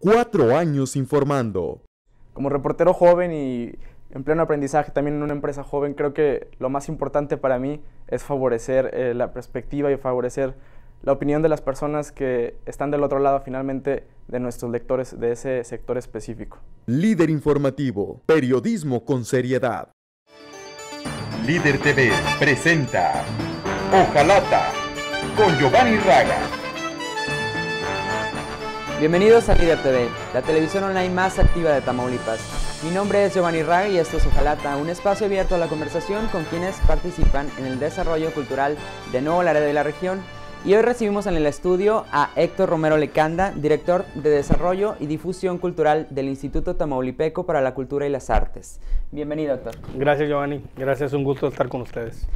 Cuatro años informando. Como reportero joven y en pleno aprendizaje también en una empresa joven, creo que lo más importante para mí es favorecer eh, la perspectiva y favorecer la opinión de las personas que están del otro lado finalmente de nuestros lectores de ese sector específico. Líder informativo, periodismo con seriedad. Líder TV presenta Ojalata con Giovanni Raga. Bienvenidos a Líder TV, la televisión online más activa de Tamaulipas. Mi nombre es Giovanni Raga y esto es Ojalata, un espacio abierto a la conversación con quienes participan en el desarrollo cultural de Nuevo área de la región. Y hoy recibimos en el estudio a Héctor Romero Lecanda, director de Desarrollo y Difusión Cultural del Instituto Tamaulipeco para la Cultura y las Artes. Bienvenido, Héctor. Gracias, Giovanni. Gracias, un gusto estar con ustedes.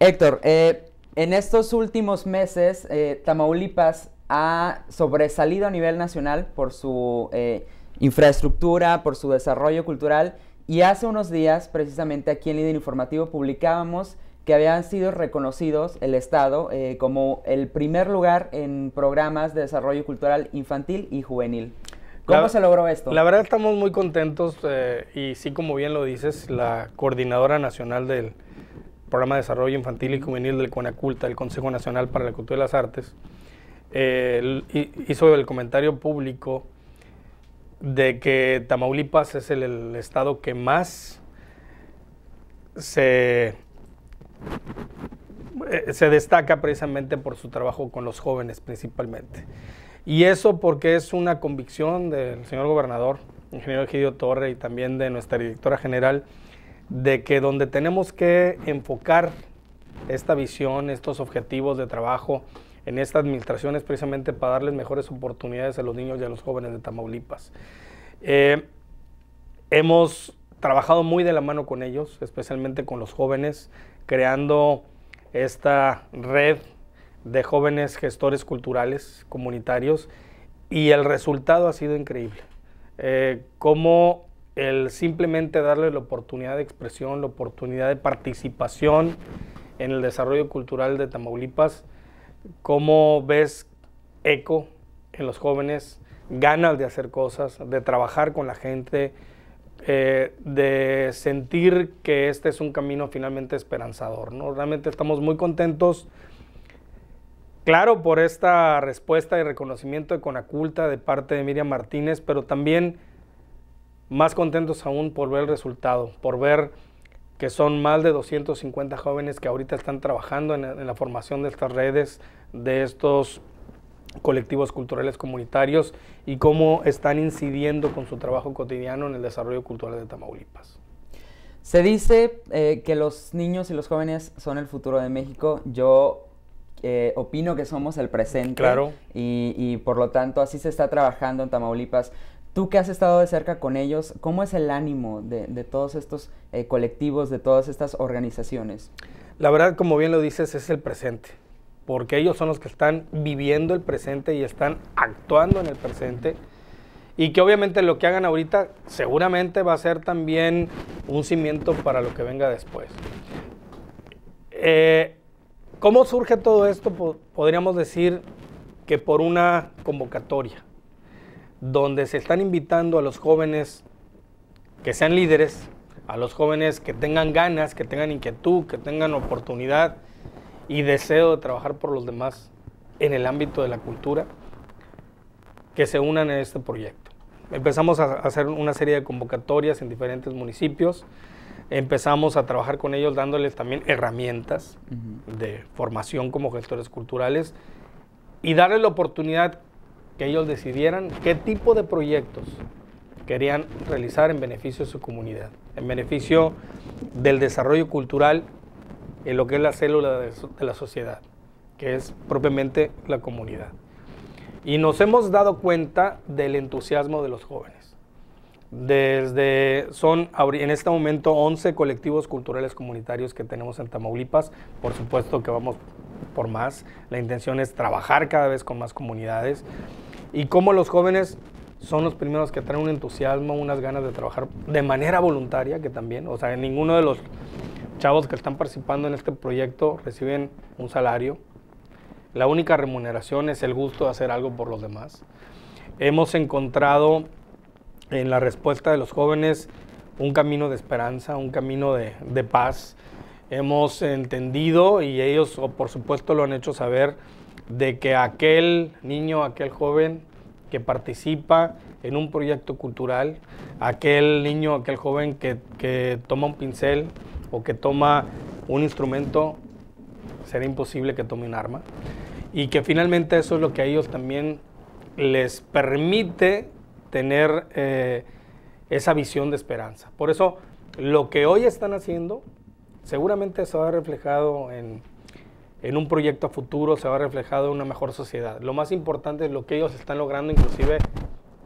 Héctor, eh, en estos últimos meses, eh, Tamaulipas ha sobresalido a nivel nacional por su eh, infraestructura, por su desarrollo cultural. Y hace unos días, precisamente aquí en Líder Informativo, publicábamos que habían sido reconocidos el Estado eh, como el primer lugar en programas de desarrollo cultural infantil y juvenil. ¿Cómo se logró esto? La verdad estamos muy contentos eh, y sí, como bien lo dices, la coordinadora nacional del Programa de Desarrollo Infantil y Juvenil del CONACULTA, el Consejo Nacional para la Cultura y las Artes, hizo el comentario público de que Tamaulipas es el, estado que más se, eh, se destaca precisamente por su trabajo con los jóvenes principalmente. Y eso porque es una convicción del señor gobernador, ingeniero Egidio Torre, y también de nuestra directora general, de que donde tenemos que enfocar esta visión, estos objetivos de trabajo, en esta administración es precisamente para darles mejores oportunidades a los niños y a los jóvenes de Tamaulipas. Eh, hemos trabajado muy de la mano con ellos, especialmente con los jóvenes, creando esta red de jóvenes gestores culturales comunitarios y el resultado ha sido increíble. Eh, como el simplemente darle la oportunidad de expresión, la oportunidad de participación en el desarrollo cultural de Tamaulipas, ¿Cómo ves eco en los jóvenes? Ganas de hacer cosas, de trabajar con la gente, eh, de sentir que este es un camino finalmente esperanzador. Realmente estamos muy contentos, claro, por esta respuesta y reconocimiento de Conaculta de parte de Miriam Martínez, pero también más contentos aún por ver el resultado, por ver que son más de 250 jóvenes que ahorita están trabajando en, la formación de estas redes, de estos colectivos culturales comunitarios y cómo están incidiendo con su trabajo cotidiano en el desarrollo cultural de Tamaulipas. Se dice eh, que los niños y los jóvenes son el futuro de México. Yo eh, opino que somos el presente. Claro. y, por lo tanto, así se está trabajando en Tamaulipas. Tú que has estado de cerca con ellos, ¿cómo es el ánimo de, todos estos eh, colectivos, de todas estas organizaciones? La verdad, como bien lo dices, es el presente, porque ellos son los que están viviendo el presente y están actuando en el presente. Y que obviamente lo que hagan ahorita seguramente va a ser también un cimiento para lo que venga después. Eh, ¿Cómo surge todo esto? Podríamos decir que por una convocatoria donde se están invitando a los jóvenes que sean líderes, a los jóvenes que tengan ganas, que tengan inquietud, que tengan oportunidad y deseo de trabajar por los demás en el ámbito de la cultura, que se unan a este proyecto. Empezamos a hacer una serie de convocatorias en diferentes municipios, empezamos a trabajar con ellos dándoles también herramientas de formación como gestores culturales y darles la oportunidad que ellos decidieran qué tipo de proyectos querían realizar en beneficio de su comunidad, en beneficio del desarrollo cultural en lo que es la célula de, la sociedad, que es propiamente la comunidad. Y nos hemos dado cuenta del entusiasmo de los jóvenes. Desde son en este momento 11 colectivos culturales comunitarios que tenemos en Tamaulipas. Por supuesto que vamos por más. La intención es trabajar cada vez con más comunidades y cómo los jóvenes son los primeros que traen un entusiasmo, unas ganas de trabajar de manera voluntaria, que también, o sea, ninguno de los chavos que están participando en este proyecto reciben un salario. La única remuneración es el gusto de hacer algo por los demás. Hemos encontrado en la respuesta de los jóvenes un camino de esperanza, un camino de, de paz. Hemos entendido, y ellos, por supuesto, lo han hecho saber, de que aquel niño, aquel joven que participa en un proyecto cultural, aquel niño, aquel joven que, toma un pincel o que toma un instrumento, será imposible que tome un arma. Y que finalmente eso es lo que a ellos también les permite tener eh, esa visión de esperanza. Por eso, lo que hoy están haciendo seguramente se va a reflejado en en un proyecto a futuro se va reflejado en una mejor sociedad. Lo más importante es lo que ellos están logrando inclusive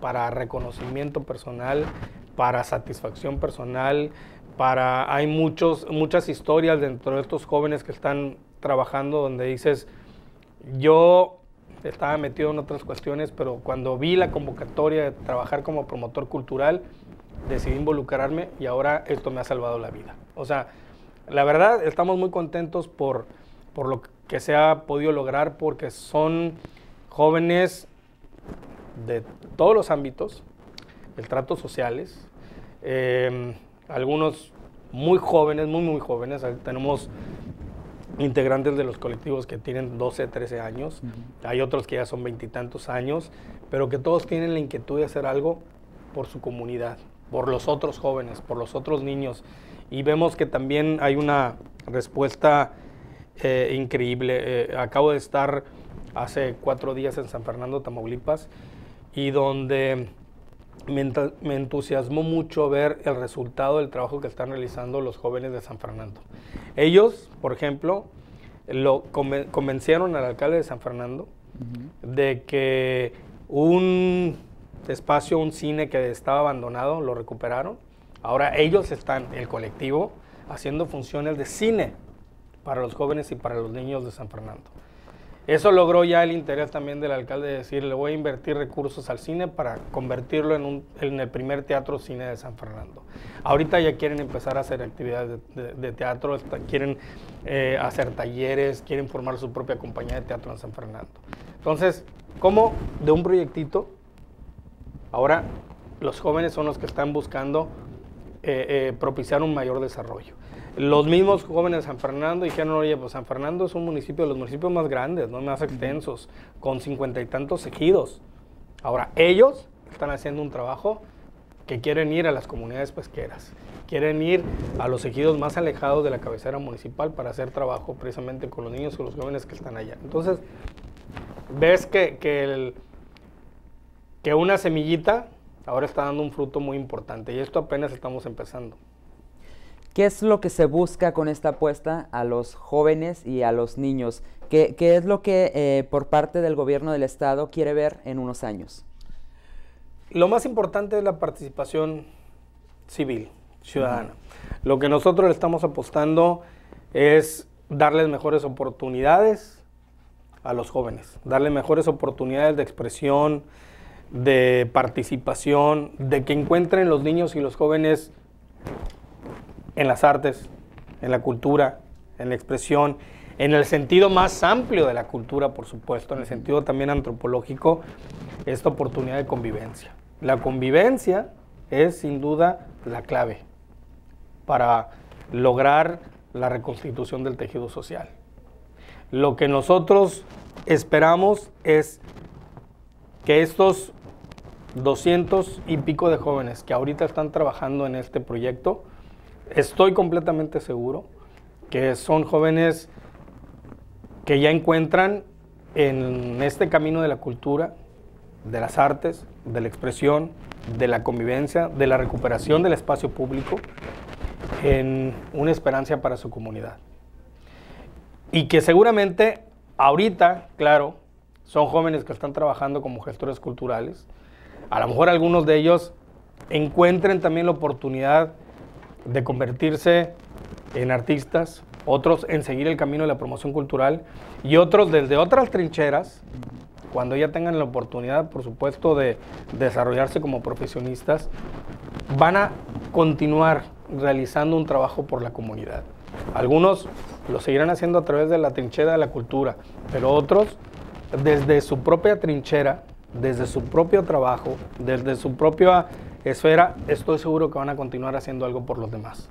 para reconocimiento personal, para satisfacción personal, para hay muchos muchas historias dentro de estos jóvenes que están trabajando donde dices yo estaba metido en otras cuestiones, pero cuando vi la convocatoria de trabajar como promotor cultural, decidí involucrarme y ahora esto me ha salvado la vida. O sea, la verdad, estamos muy contentos por por lo que se ha podido lograr, porque son jóvenes de todos los ámbitos, el trato sociales, em, algunos muy jóvenes, muy, muy jóvenes, tenemos integrantes de los colectivos que tienen 12, 13 años, hay otros que ya son veintitantos años, pero que todos tienen la inquietud de hacer algo por su comunidad, por los otros jóvenes, por los otros niños. Y vemos que también hay una respuesta eh, increíble. Eh, acabo de estar hace cuatro días en San Fernando, Tamaulipas, y donde me, entusiasmó mucho ver el resultado del trabajo que están realizando los jóvenes de San Fernando. Ellos, por ejemplo, lo convencieron al alcalde de San Fernando de que un espacio, un cine que estaba abandonado, lo recuperaron. Ahora ellos están, el colectivo, haciendo funciones de cine para los jóvenes y para los niños de San Fernando. Eso logró ya el interés también del alcalde de decir, le voy a invertir recursos al cine para convertirlo en, el primer teatro cine de San Fernando. Ahorita ya quieren empezar a hacer actividades de, teatro, quieren eh, hacer talleres, quieren formar su propia compañía de teatro en San Fernando. Entonces, como de un proyectito, ahora los jóvenes son los que están buscando eh, eh, propiciar un mayor desarrollo? Los mismos jóvenes de San Fernando dijeron, oye, pues San Fernando es un municipio de los municipios más grandes, no más extensos, con cincuenta y tantos ejidos. Ahora, ellos están haciendo un trabajo que quieren ir a las comunidades pesqueras, quieren ir a los ejidos más alejados de la cabecera municipal para hacer trabajo precisamente con los niños o los jóvenes que están allá. Entonces, ves que, que una semillita ahora está dando un fruto muy importante y esto apenas estamos empezando. ¿Qué es lo que se busca con esta apuesta a los jóvenes y a los niños? ¿Qué, es lo que eh, por parte del gobierno del Estado quiere ver en unos años? Lo más importante es la participación civil, ciudadana. Lo que nosotros le estamos apostando es darles mejores oportunidades a los jóvenes, darles mejores oportunidades de expresión, de participación, de que encuentren los niños y los jóvenes en las artes, en la cultura, en la expresión, en el sentido más amplio de la cultura, por supuesto, en el sentido también antropológico, esta oportunidad de convivencia. La convivencia es sin duda la clave para lograr la reconstitución del tejido social. Lo que nosotros esperamos es que estos 200 y pico de jóvenes que ahorita están trabajando en este proyecto estoy completamente seguro que son jóvenes que ya encuentran en este camino de la cultura, de las artes, de la expresión, de la convivencia, de la recuperación del espacio público, en una esperanza para su comunidad. Y que seguramente ahorita, claro, son jóvenes que están trabajando como gestores culturales. A lo mejor algunos de ellos encuentren también la oportunidad de convertirse en artistas, otros en seguir el camino de la promoción cultural y otros desde otras trincheras, cuando ya tengan la oportunidad, por supuesto, de desarrollarse como profesionistas, van a continuar realizando un trabajo por la comunidad. Algunos lo seguirán haciendo a través de la trinchera de la cultura, pero otros desde su propia trinchera, desde su propio trabajo, desde su propia eso era, estoy seguro que van a continuar haciendo algo por los demás,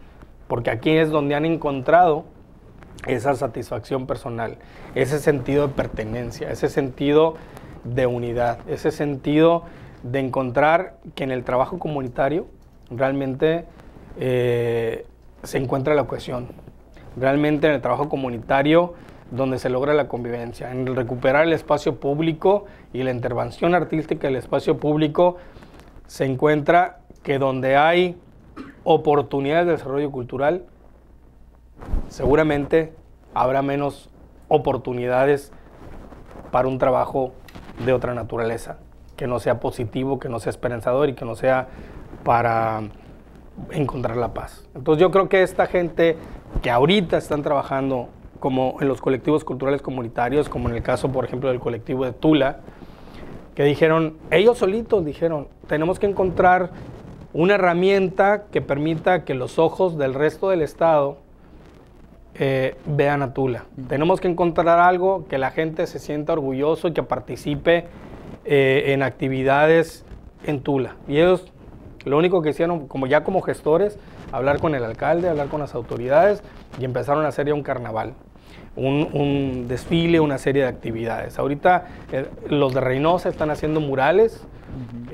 porque aquí es donde han encontrado esa satisfacción personal, ese sentido de pertenencia, ese sentido de unidad, ese sentido de encontrar que en el trabajo comunitario realmente eh, se encuentra la cohesión, realmente en el trabajo comunitario donde se logra la convivencia, en recuperar el espacio público y la intervención artística del espacio público se encuentra que donde hay oportunidades de desarrollo cultural, seguramente habrá menos oportunidades para un trabajo de otra naturaleza, que no sea positivo, que no sea esperanzador y que no sea para encontrar la paz. Entonces yo creo que esta gente que ahorita están trabajando como en los colectivos culturales comunitarios, como en el caso por ejemplo del colectivo de Tula, que dijeron, ellos solitos dijeron, tenemos que encontrar una herramienta que permita que los ojos del resto del Estado eh, vean a Tula. Mm. Tenemos que encontrar algo que la gente se sienta orgulloso y que participe eh, en actividades en Tula. Y ellos lo único que hicieron, como ya como gestores, hablar con el alcalde, hablar con las autoridades y empezaron a hacer ya un carnaval un, desfile, una serie de actividades. Ahorita eh, los de Reynosa están haciendo murales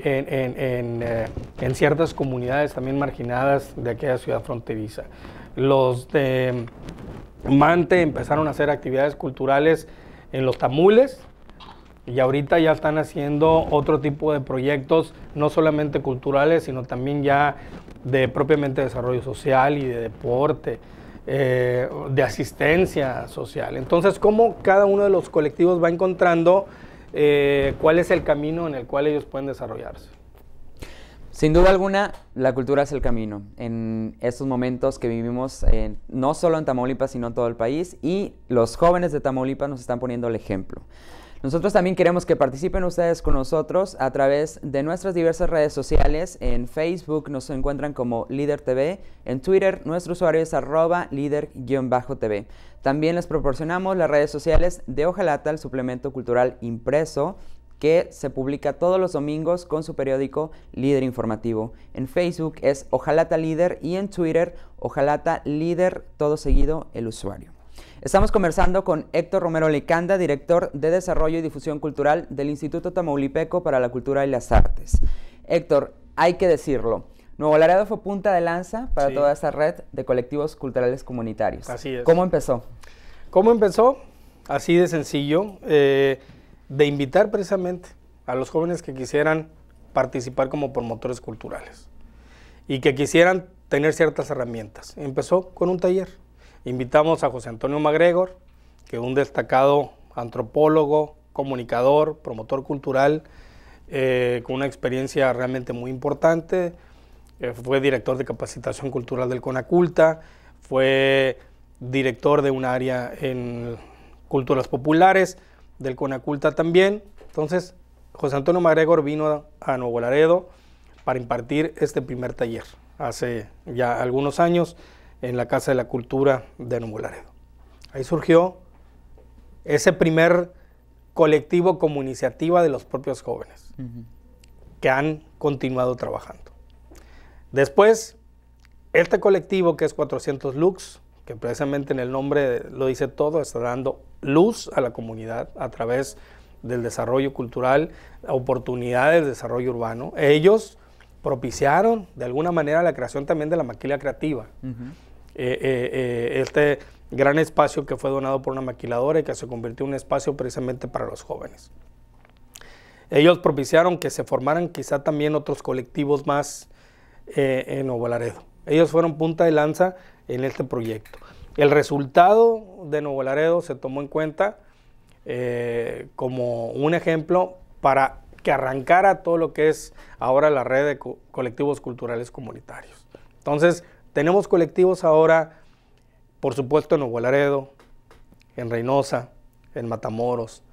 en, eh, en, ciertas comunidades también marginadas de aquella ciudad fronteriza. Los de Mante empezaron a hacer actividades culturales en los tamules, y ahorita ya están haciendo otro tipo de proyectos, no solamente culturales, sino también ya de propiamente desarrollo social y de deporte. Eh, de asistencia social. Entonces, ¿cómo cada uno de los colectivos va encontrando eh, cuál es el camino en el cual ellos pueden desarrollarse? Sin duda alguna, la cultura es el camino. En estos momentos que vivimos, eh, no solo en Tamaulipas, sino en todo el país, y los jóvenes de Tamaulipas nos están poniendo el ejemplo. Nosotros también queremos que participen ustedes con nosotros a través de nuestras diversas redes sociales. En Facebook nos encuentran como Líder TV, en Twitter nuestro usuario es arroba líder-tv. También les proporcionamos las redes sociales de Ojalata, el suplemento cultural impreso que se publica todos los domingos con su periódico Líder Informativo. En Facebook es Ojalata Líder y en Twitter Ojalata Líder, todo seguido el usuario. Estamos conversando con Héctor Romero Licanda, director de Desarrollo y Difusión Cultural del Instituto Tamaulipeco para la Cultura y las Artes. Héctor, hay que decirlo. Nuevo Laredo fue punta de lanza para toda esta red de colectivos culturales comunitarios. Así es. ¿Cómo empezó? ¿Cómo empezó? Así de sencillo, eh, de invitar precisamente a los jóvenes que quisieran participar como promotores culturales y que quisieran tener ciertas herramientas. Empezó con un taller, Invitamos a José Antonio Magregor, que es un destacado antropólogo, comunicador, promotor cultural, eh, con una experiencia realmente muy importante. Eh, fue director de capacitación cultural del CONACULTA, fue director de un área en culturas populares del CONACULTA también. Entonces, José Antonio Magregor vino a, a Nuevo Laredo para impartir este primer taller hace ya algunos años en la Casa de la Cultura de Numbularedo. Ahí surgió ese primer colectivo como iniciativa de los propios jóvenes que han continuado trabajando. Después, este colectivo que es 400 Lux, que precisamente en el nombre lo dice todo, está dando luz a la comunidad a través del desarrollo cultural, oportunidades de desarrollo urbano. Ellos propiciaron de alguna manera la creación también de la maquila creativa. Eh, eh, eh, este gran espacio que fue donado por una maquiladora y que se convirtió en un espacio precisamente para los jóvenes. Ellos propiciaron que se formaran quizá también otros colectivos más en Nuevo Laredo. Ellos fueron punta de lanza en este proyecto. El resultado de Nuevo Laredo se tomó en cuenta como un ejemplo para que arrancara todo lo que es ahora la red de colectivos culturales comunitarios. Entonces, tenemos colectivos ahora, por supuesto, en Laredo, en Reynosa, en Matamoros,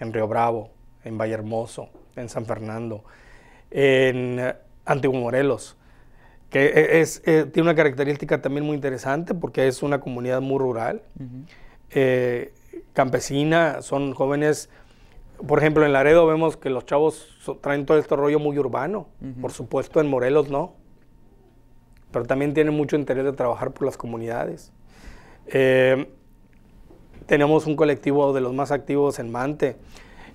en Río Bravo, en Vallehermoso, en San Fernando, en eh, Antiguo Morelos, que e, es, eh, tiene una característica también muy interesante porque es una comunidad muy rural, eh, campesina, son jóvenes. Por ejemplo, en Laredo vemos que los chavos traen todo este rollo muy urbano. Por supuesto, en Morelos no pero también tiene mucho interés de trabajar por las comunidades. Eh, tenemos un colectivo de los más activos en Mante,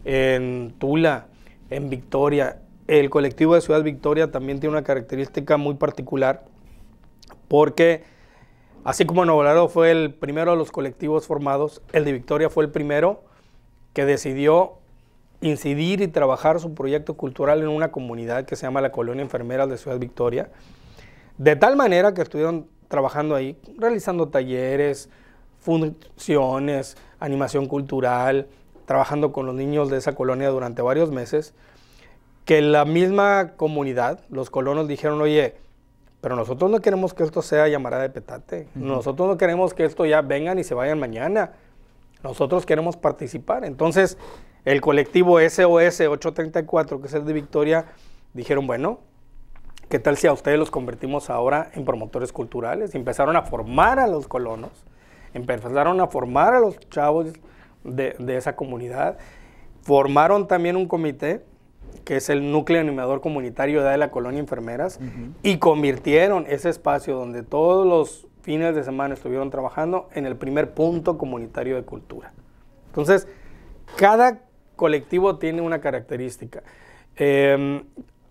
en Tula, en Victoria. El colectivo de Ciudad Victoria también tiene una característica muy particular porque así como Novolaro fue el primero de los colectivos formados, el de Victoria fue el primero que decidió incidir y trabajar su proyecto cultural en una comunidad que se llama la Colonia Enfermera de Ciudad Victoria. De tal manera que estuvieron trabajando ahí, realizando talleres, funciones, animación cultural, trabajando con los niños de esa colonia durante varios meses, que la misma comunidad, los colonos dijeron, oye, pero nosotros no queremos que esto sea llamada de petate, nosotros no queremos que esto ya vengan y se vayan mañana, nosotros queremos participar. Entonces, el colectivo SOS 834, que es el de Victoria, dijeron, bueno, ¿Qué tal si a ustedes los convertimos ahora en promotores culturales? Empezaron a formar a los colonos, empezaron a formar a los chavos de, esa comunidad, formaron también un comité que es el núcleo animador comunitario de la colonia enfermeras, y convirtieron ese espacio donde todos los fines de semana estuvieron trabajando en el primer punto comunitario de cultura. Entonces, cada colectivo tiene una característica. Em,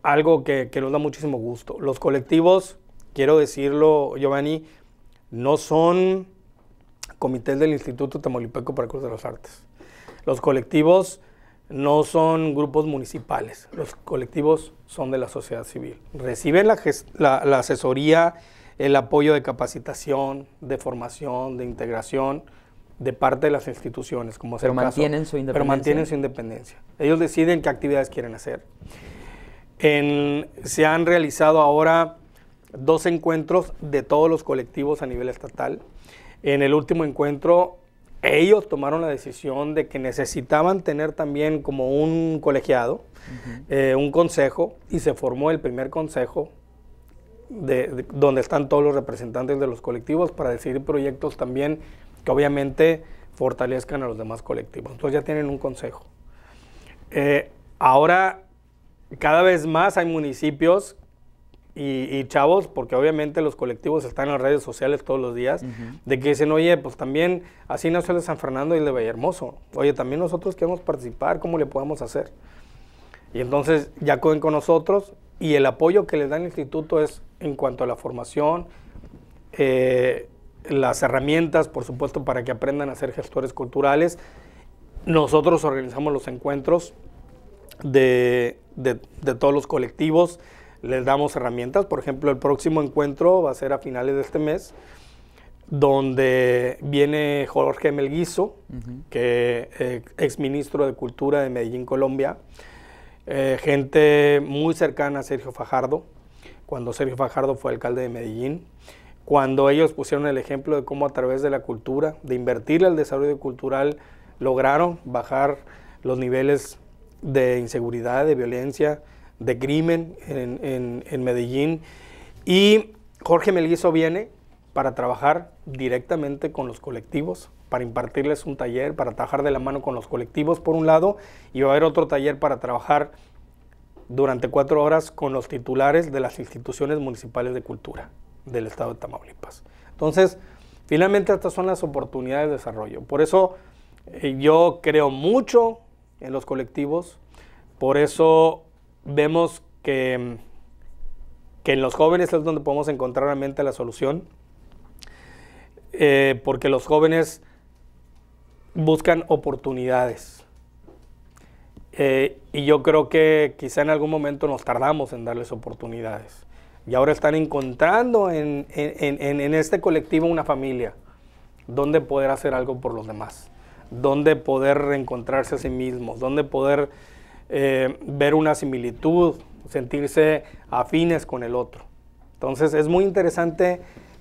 algo que, nos da muchísimo gusto. Los colectivos, quiero decirlo, Giovanni, no son comités del Instituto Tamaulipeco para Cruz de las Artes. Los colectivos no son grupos municipales, los colectivos son de la sociedad civil. Reciben la, asesoría, el apoyo de capacitación, de formación, de integración de parte de las instituciones, como pero Pero mantienen su independencia. Ellos deciden qué actividades quieren hacer se han realizado ahora dos encuentros de todos los colectivos a nivel estatal. En el último encuentro, ellos tomaron la decisión de que necesitaban tener también como un colegiado, eh, un consejo, y se formó el primer consejo donde están todos los representantes de los colectivos para decidir proyectos también que obviamente fortalezcan a los demás colectivos. Entonces ya tienen un consejo. Eh, ahora cada vez más hay municipios y, chavos, porque obviamente los colectivos están en las redes sociales todos los días, de que dicen, oye, pues también así nació el de San Fernando y el de Vallehermoso. Oye, también nosotros queremos participar, ¿cómo le podemos hacer? Y entonces ya acuden con nosotros y el apoyo que les da el instituto es en cuanto a la formación, eh, las herramientas, por supuesto, para que aprendan a ser gestores culturales. Nosotros organizamos los encuentros de, todos los colectivos. Les damos herramientas. Por ejemplo, el próximo encuentro va a ser a finales de este mes donde viene Jorge Melguizo, que eh, ex ministro de Cultura de Medellín, Colombia, eh, gente muy cercana a Sergio Fajardo, cuando Sergio Fajardo fue alcalde de Medellín, cuando ellos pusieron el ejemplo de cómo a través de la cultura, de invertir al desarrollo cultural, lograron bajar los niveles de inseguridad, de violencia, de crimen en, Medellín. Y Jorge Melguizo viene para trabajar directamente con los colectivos, para impartirles un taller, para trabajar de la mano con los colectivos por un lado, y va a haber otro taller para trabajar durante cuatro horas con los titulares de las instituciones municipales de cultura del estado de Tamaulipas. Entonces, finalmente estas son las oportunidades de desarrollo. Por eso eh, yo creo mucho en los colectivos. Por eso vemos que, que en los jóvenes es donde podemos encontrar realmente la solución, eh, porque los jóvenes buscan oportunidades. Eh, y yo creo que quizá en algún momento nos tardamos en darles oportunidades. Y ahora están encontrando en este colectivo una familia donde poder hacer algo por los demás donde poder reencontrarse a sí mismos, donde poder eh, ver una similitud, sentirse afines con el otro. Entonces es muy interesante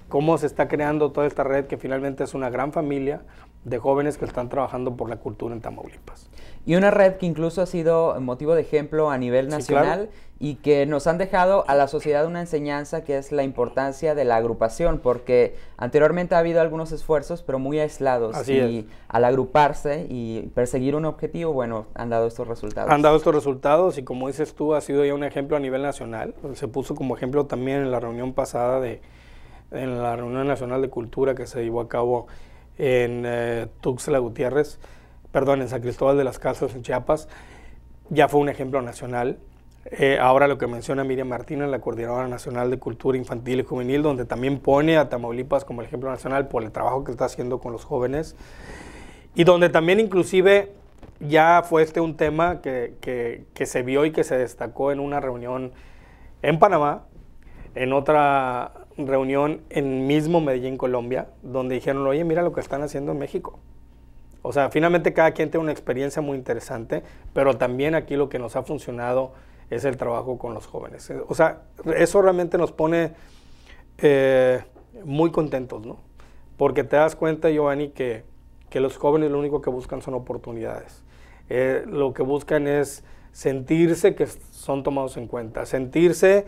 cómo se está creando toda esta red que finalmente es una gran familia, de jóvenes que están trabajando por la cultura en Tamaulipas. Y una red que incluso ha sido motivo de ejemplo a nivel nacional y que nos han dejado a la sociedad una enseñanza que es la importancia de la agrupación, porque anteriormente ha habido algunos esfuerzos, pero muy aislados. y al agruparse y perseguir un objetivo, bueno, han dado estos resultados. Han dado estos resultados y como dices tú, ha sido ya un ejemplo a nivel nacional. Se puso como ejemplo también en la reunión pasada de en la reunión nacional de cultura que se llevó a cabo en eh, Tuxla Gutiérrez, perdón, en San Cristóbal de las Casas, en Chiapas, ya fue un ejemplo nacional. Eh, ahora lo que menciona Miriam Martínez, la Coordinadora Nacional de Cultura Infantil y Juvenil, donde también pone a Tamaulipas como ejemplo nacional por el trabajo que está haciendo con los jóvenes. Y donde también inclusive ya fue este un tema que se vio y que se destacó en una reunión en Panamá, en otra reunión en mismo Medellín, Colombia, donde dijeron, oye, mira lo que están haciendo en México. O sea, finalmente cada quien tiene una experiencia muy interesante, pero también aquí lo que nos ha funcionado es el trabajo con los jóvenes. Eh, o sea, eso realmente nos pone eh, muy contentos, ¿no? Porque te das cuenta, Giovanni, que, que los jóvenes lo único que buscan son oportunidades. Eh, lo que buscan es sentirse que son tomados en cuenta, sentirse,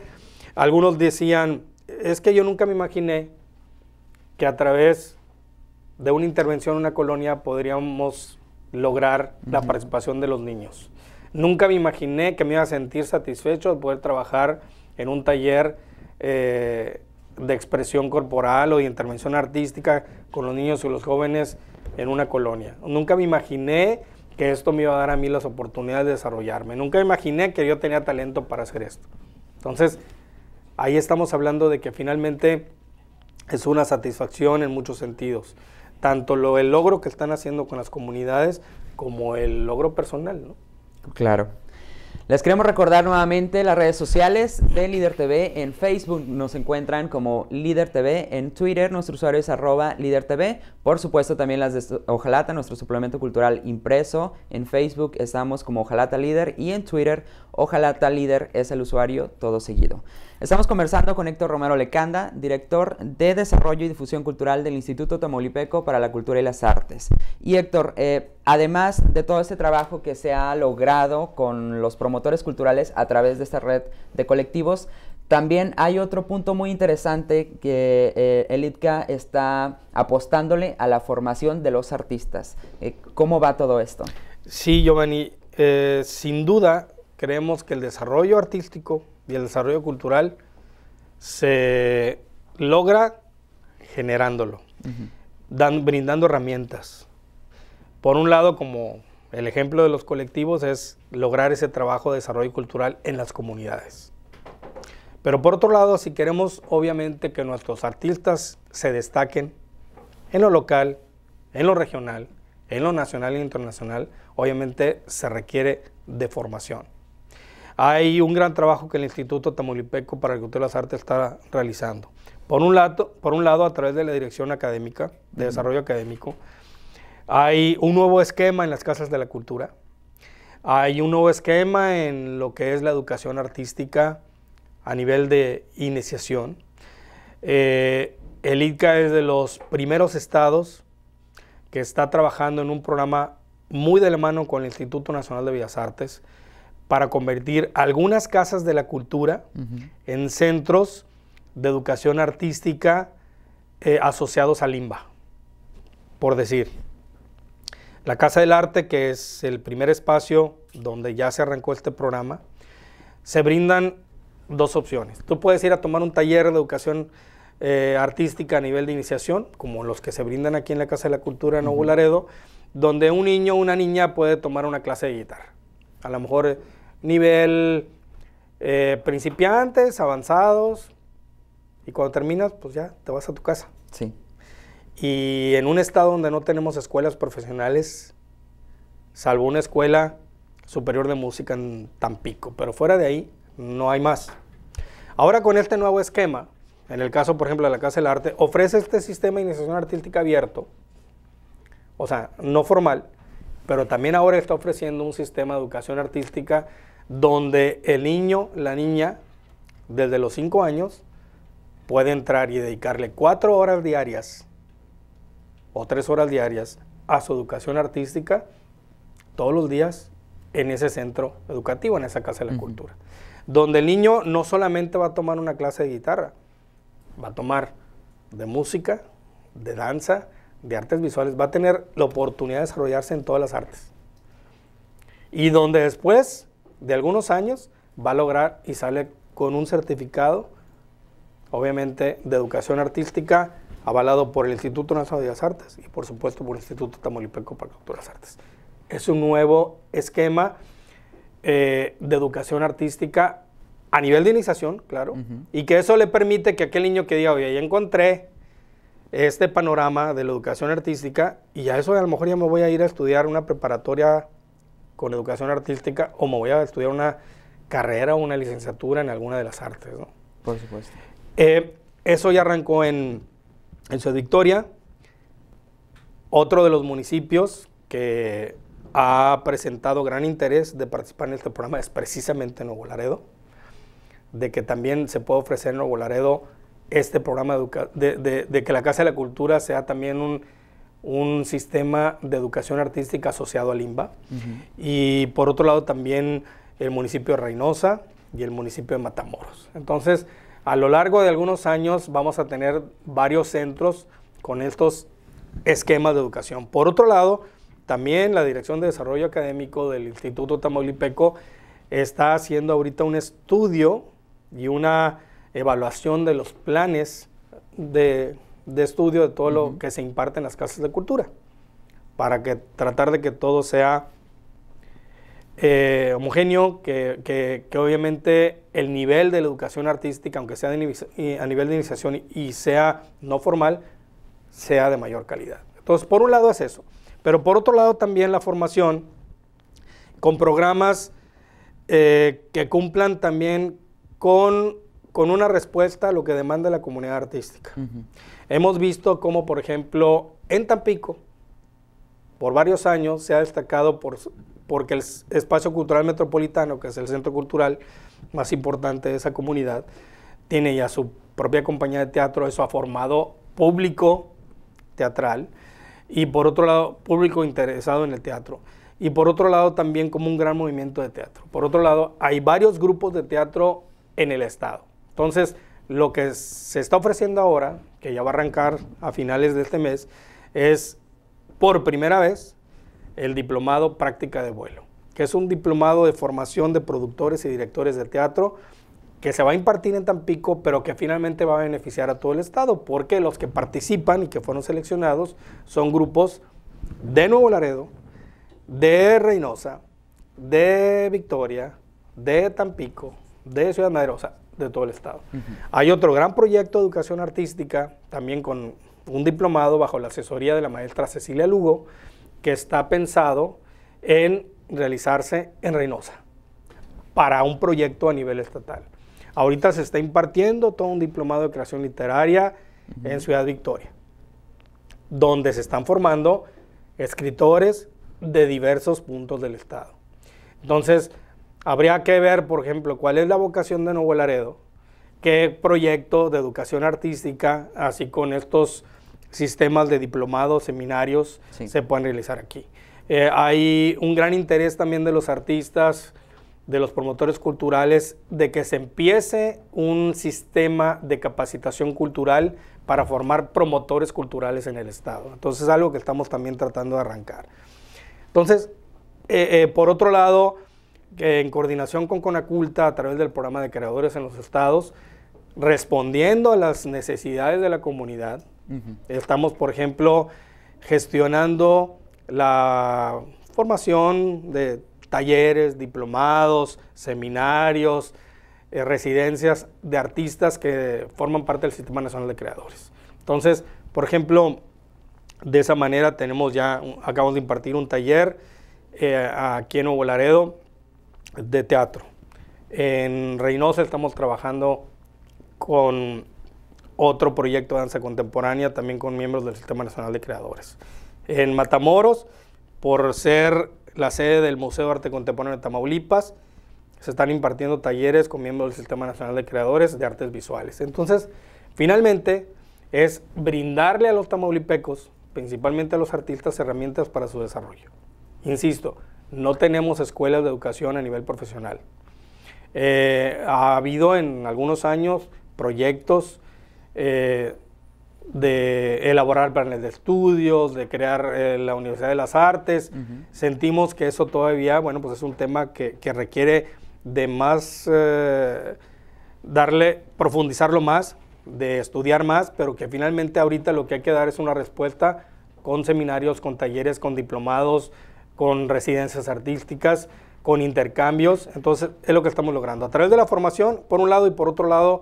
algunos decían, es que yo nunca me imaginé que a través de una intervención en una colonia podríamos lograr la participación de los niños. Nunca me imaginé que me iba a sentir satisfecho de poder trabajar en un taller eh, de expresión corporal o de intervención artística con los niños y los jóvenes en una colonia. Nunca me imaginé que esto me iba a dar a mí las oportunidades de desarrollarme. Nunca me imaginé que yo tenía talento para hacer esto. Entonces, ahí estamos hablando de que finalmente es una satisfacción en muchos sentidos, tanto lo, el logro que están haciendo con las comunidades como el logro personal. Claro. Les queremos recordar nuevamente las redes sociales de Líder TV. En Facebook nos encuentran como Líder TV. En Twitter nuestro usuario es arroba Líder TV. Por supuesto también las de Ojalata, nuestro suplemento cultural impreso. En Facebook estamos como Ojalata Líder y en Twitter Ojalá tal líder es el usuario todo seguido. Estamos conversando con Héctor Romero Lecanda, director de Desarrollo y Difusión Cultural del Instituto Tamaulipeco para la Cultura y las Artes. Y Héctor, eh, además de todo este trabajo que se ha logrado con los promotores culturales a través de esta red de colectivos, también hay otro punto muy interesante que eh, el ITCA está apostándole a la formación de los artistas. Eh, ¿Cómo va todo esto? Sí, Giovanni, eh, sin duda creemos que el desarrollo artístico y el desarrollo cultural se logra generándolo, brindando herramientas. Por un lado, como el ejemplo de los colectivos, es lograr ese trabajo de desarrollo cultural en las comunidades. Pero por otro lado, si queremos obviamente que nuestros artistas se destaquen en lo local, en lo regional, en lo nacional e internacional, obviamente se requiere de formación. Hay un gran trabajo que el Instituto Tamaulipeco para el Cultura de las Artes está realizando. Por un, lado, por un lado, a través de la Dirección Académica, de Desarrollo Académico, hay un nuevo esquema en las casas de la cultura, hay un nuevo esquema en lo que es la educación artística a nivel de iniciación. Eh, el ICA es de los primeros estados que está trabajando en un programa muy de la mano con el Instituto Nacional de Bellas Artes, para convertir algunas casas de la cultura en centros de educación artística eh, asociados a limba, por decir. La Casa del Arte, que es el primer espacio donde ya se arrancó este programa, se brindan dos opciones. Tú puedes ir a tomar un taller de educación eh, artística a nivel de iniciación, como los que se brindan aquí en la Casa de la Cultura en donde un niño o una niña puede tomar una clase de guitarra. A lo mejor eh, Nivel eh, principiantes, avanzados, y cuando terminas, pues ya te vas a tu casa. Sí. Y en un estado donde no tenemos escuelas profesionales, salvo una escuela superior de música en Tampico, pero fuera de ahí no hay más. Ahora con este nuevo esquema, en el caso, por ejemplo, de la Casa del Arte, ofrece este sistema de iniciación artística abierto, o sea, no formal, pero también ahora está ofreciendo un sistema de educación artística donde el niño, la niña, desde los cinco años, puede entrar y dedicarle cuatro horas diarias o tres horas diarias a su educación artística todos los días en ese centro educativo, en esa casa de la cultura. Donde el niño no solamente va a tomar una clase de guitarra, va a tomar de música, de danza, de artes visuales va a tener la oportunidad de desarrollarse en todas las artes. Y donde después de algunos años va a lograr y sale con un certificado, obviamente, de educación artística avalado por el Instituto Nacional de las Artes y por supuesto por el Instituto Tamaulipeco para las Artes. Es un nuevo esquema eh, de educación artística a nivel de iniciación, claro, y que eso le permite que aquel niño que diga, oye, ya encontré este panorama de la educación artística y a eso a lo mejor ya me voy a ir a estudiar una preparatoria con educación artística o me voy a estudiar una carrera o una licenciatura en alguna de las artes. ¿no? Por supuesto. Eh, eso ya arrancó en, en Ciudad Victoria. Otro de los municipios que ha presentado gran interés de participar en este programa es precisamente Nuevo Laredo, de que también se puede ofrecer en Nuevo Laredo este programa de, de, que la Casa de la Cultura sea también un, sistema de educación artística asociado al IMBA. Y por otro lado también el municipio de Reynosa y el municipio de Matamoros. Entonces, a lo largo de algunos años vamos a tener varios centros con estos esquemas de educación. Por otro lado, también la Dirección de Desarrollo Académico del Instituto Tamaulipeco está haciendo ahorita un estudio y una evaluación de los planes de, estudio de todo lo que se imparte en las casas de cultura, para que tratar de que todo sea eh, homogéneo, que, obviamente el nivel de la educación artística, aunque sea eh, a nivel de iniciación y sea no formal, sea de mayor calidad. Entonces, por un lado es eso, pero por otro lado también la formación con programas eh, que cumplan también con con una respuesta a lo que demanda la comunidad artística. Hemos visto cómo, por ejemplo, en Tampico, por varios años se ha destacado por, porque el espacio cultural metropolitano, que es el centro cultural más importante de esa comunidad, tiene ya su propia compañía de teatro, eso ha formado público teatral y por otro lado público interesado en el teatro y por otro lado también como un gran movimiento de teatro. Por otro lado, hay varios grupos de teatro en el estado. Entonces, lo que se está ofreciendo ahora, que ya va a arrancar a finales de este mes, es por primera vez el diplomado práctica de vuelo, que es un diplomado de formación de productores y directores de teatro que se va a impartir en Tampico, pero que finalmente va a beneficiar a todo el Estado, porque los que participan y que fueron seleccionados son grupos de Nuevo Laredo, de Reynosa, de Victoria, de Tampico, de Ciudad Maderosa de todo el estado. Hay otro gran proyecto de educación artística, también con un diplomado bajo la asesoría de la maestra Cecilia Lugo, que está pensado en realizarse en Reynosa para un proyecto a nivel estatal. Ahorita se está impartiendo todo un diplomado de creación literaria en Ciudad Victoria, donde se están formando escritores de diversos puntos del estado. Entonces, Habría que ver, por ejemplo, cuál es la vocación de Nuevo Laredo, qué proyecto de educación artística, así con estos sistemas de diplomados, seminarios, se pueden realizar aquí. Eh, hay un gran interés también de los artistas, de los promotores culturales, de que se empiece un sistema de capacitación cultural para formar promotores culturales en el Estado. Entonces es algo que estamos también tratando de arrancar. Entonces, eh, eh, por otro lado, que en coordinación con Conaculta a través del programa de creadores en los estados, respondiendo a las necesidades de la comunidad. Estamos, por ejemplo, gestionando la formación de talleres, diplomados, seminarios, eh, residencias de artistas que forman parte del Sistema Nacional de Creadores. Entonces, por ejemplo, de esa manera tenemos ya, acabamos de impartir un taller eh, aquí en Nuevo Laredo de teatro. En Reynosa estamos trabajando con otro proyecto de danza contemporánea, también con miembros del Sistema Nacional de Creadores. En Matamoros, por ser la sede del Museo de Arte Contemporáneo de Tamaulipas, se están impartiendo talleres con miembros del Sistema Nacional de Creadores de Artes Visuales. Entonces, finalmente, es brindarle a los tamaulipecos, principalmente a los artistas, herramientas para su desarrollo. Insisto, no tenemos escuelas de educación a nivel profesional. Eh, ha habido en algunos años proyectos eh, de elaborar planes de estudios, de crear eh, la Universidad de las Artes. Sentimos que eso todavía, bueno, pues es un tema que, que requiere de más, darle, profundizarlo más, de estudiar más, pero que finalmente ahorita lo que hay que dar es una respuesta con seminarios, con talleres, con diplomados, con residencias artísticas, con intercambios. Entonces, es lo que estamos logrando. A través de la formación, por un lado, y por otro lado,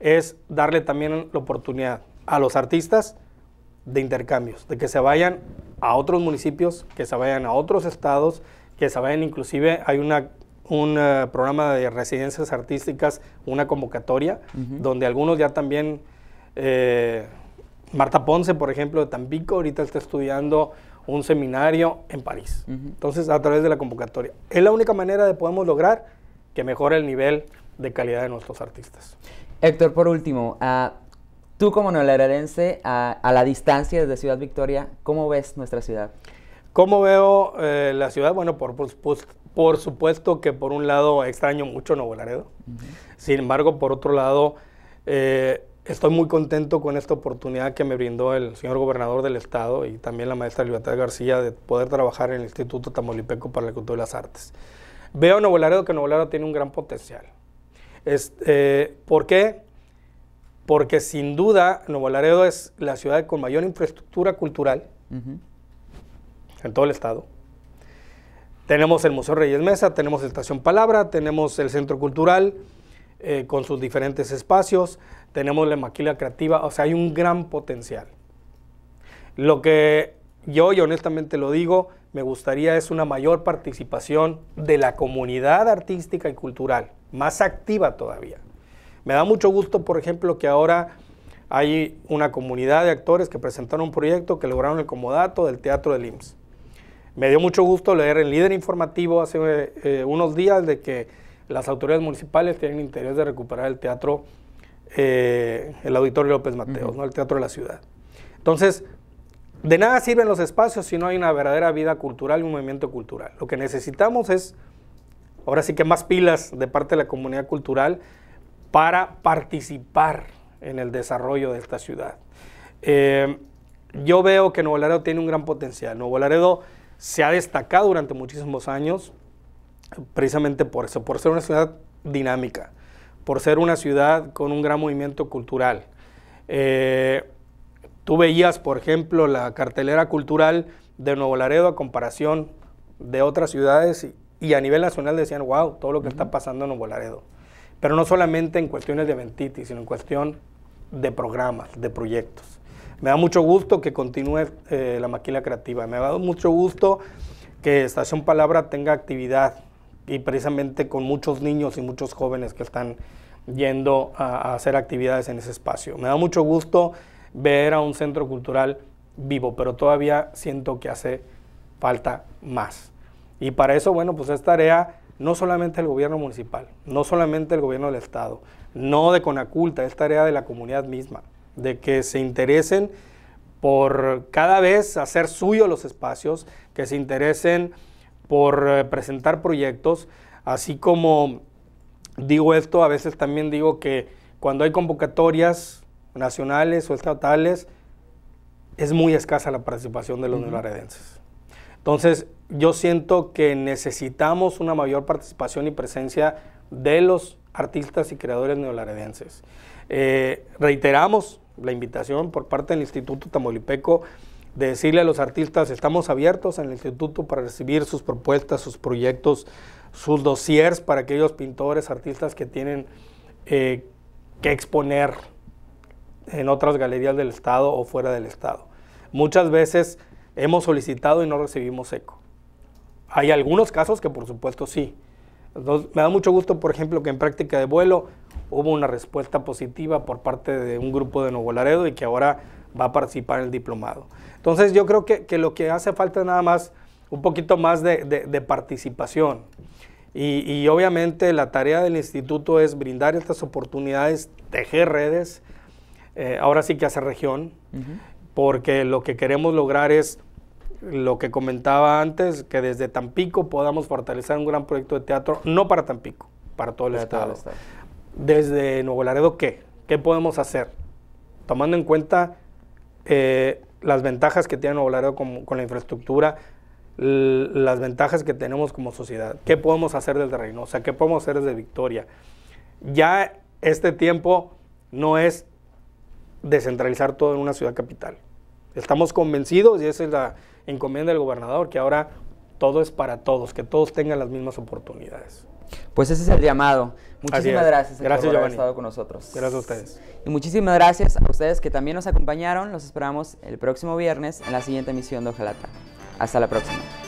es darle también la oportunidad a los artistas de intercambios, de que se vayan a otros municipios, que se vayan a otros estados, que se vayan inclusive, hay una, un eh, programa de residencias artísticas, una convocatoria, donde algunos ya también, eh, Marta Ponce, por ejemplo, de Tampico, ahorita está estudiando un seminario en París. Entonces, a través de la convocatoria. Es la única manera de podemos lograr que mejore el nivel de calidad de nuestros artistas. Héctor, por último, tú como neolaredense, a la distancia desde Ciudad Victoria, ¿cómo ves nuestra ciudad? ¿Cómo veo eh, la ciudad? Bueno, por, por, supuesto que por un lado extraño mucho Nuevo Laredo. Sin embargo, por otro lado... Eh, Estoy muy contento con esta oportunidad que me brindó el señor gobernador del estado y también la maestra Libertad García de poder trabajar en el Instituto Tamolipeco para la Cultura y las Artes. Veo a Nuevo Laredo que Nuevo Laredo tiene un gran potencial. Eh, ¿Por qué? Porque sin duda Nuevo Laredo es la ciudad con mayor infraestructura cultural en todo el estado. Tenemos el Museo Reyes Mesa, tenemos Estación Palabra, tenemos el Centro Cultural, eh, con sus diferentes espacios, tenemos la maquila creativa, o sea, hay un gran potencial. Lo que yo, y honestamente lo digo, me gustaría es una mayor participación de la comunidad artística y cultural, más activa todavía. Me da mucho gusto, por ejemplo, que ahora hay una comunidad de actores que presentaron un proyecto que lograron el comodato del Teatro del IMSS. Me dio mucho gusto leer en Líder Informativo hace eh, unos días de que las autoridades municipales tienen interés de recuperar el teatro, eh, el auditorio López Mateos, ¿no? el teatro de la ciudad. Entonces, de nada sirven los espacios si no hay una verdadera vida cultural y un movimiento cultural. Lo que necesitamos es, ahora sí que más pilas de parte de la comunidad cultural para participar en el desarrollo de esta ciudad. Eh, yo veo que Nuevo Laredo tiene un gran potencial. Nuevo Laredo se ha destacado durante muchísimos años precisamente por eso, por ser una ciudad dinámica, por ser una ciudad con un gran movimiento cultural. Eh, tú veías, por ejemplo, la cartelera cultural de Nuevo Laredo a comparación de otras ciudades y, a nivel nacional decían, wow, todo lo que está pasando en Nuevo Laredo. Pero no solamente en cuestiones de Ventiti, sino en cuestión de programas, de proyectos. Me da mucho gusto que continúe eh, la máquina creativa. Me da mucho gusto que Estación Palabra tenga actividad y precisamente con muchos niños y muchos jóvenes que están yendo a, hacer actividades en ese espacio. Me da mucho gusto ver a un centro cultural vivo, pero todavía siento que hace falta más. Y para eso, bueno, pues es tarea no solamente del gobierno municipal, no solamente del gobierno del Estado, no de Conaculta, es tarea de la comunidad misma, de que se interesen por cada vez hacer suyos los espacios, que se interesen por eh, presentar proyectos, así como digo esto, a veces también digo que cuando hay convocatorias nacionales o estatales, es muy escasa la participación de los neolaredenses. Entonces, yo siento que necesitamos una mayor participación y presencia de los artistas y creadores neolaredenses. Eh, reiteramos la invitación por parte del Instituto Tamolipeco de decirle a los artistas, estamos abiertos en el instituto para recibir sus propuestas, sus proyectos, sus dossiers para aquellos pintores, artistas que tienen eh, que exponer en otras galerías del Estado o fuera del Estado. Muchas veces hemos solicitado y no recibimos eco. Hay algunos casos que por supuesto sí. me da mucho gusto, por ejemplo, que en práctica de vuelo hubo una respuesta positiva por parte de un grupo de Nuevo Laredo y que ahora va a participar en el diplomado. Entonces yo creo que, que lo que hace falta es nada más un poquito más de, de, participación. Y, y, obviamente la tarea del instituto es brindar estas oportunidades, tejer redes, eh, ahora sí que hace región, porque lo que queremos lograr es lo que comentaba antes, que desde Tampico podamos fortalecer un gran proyecto de teatro, no para Tampico, para Todo el estado. Desde Nuevo Laredo, ¿qué? ¿Qué podemos hacer? Tomando en cuenta eh, las ventajas que tiene Nuevo Laredo con, la infraestructura, las ventajas que tenemos como sociedad, qué podemos hacer desde Reynosa, qué podemos hacer desde Victoria. Ya este tiempo no es descentralizar todo en una ciudad capital. Estamos convencidos, y esa es la encomienda del gobernador, que ahora todo es para todos, que todos tengan las mismas oportunidades. Pues ese es el llamado. Muchísimas gracias, gracias por haber estado con nosotros. Gracias a ustedes. Y muchísimas gracias a ustedes que también nos acompañaron. Los esperamos el próximo viernes en la siguiente emisión de Ojalata. Hasta la próxima.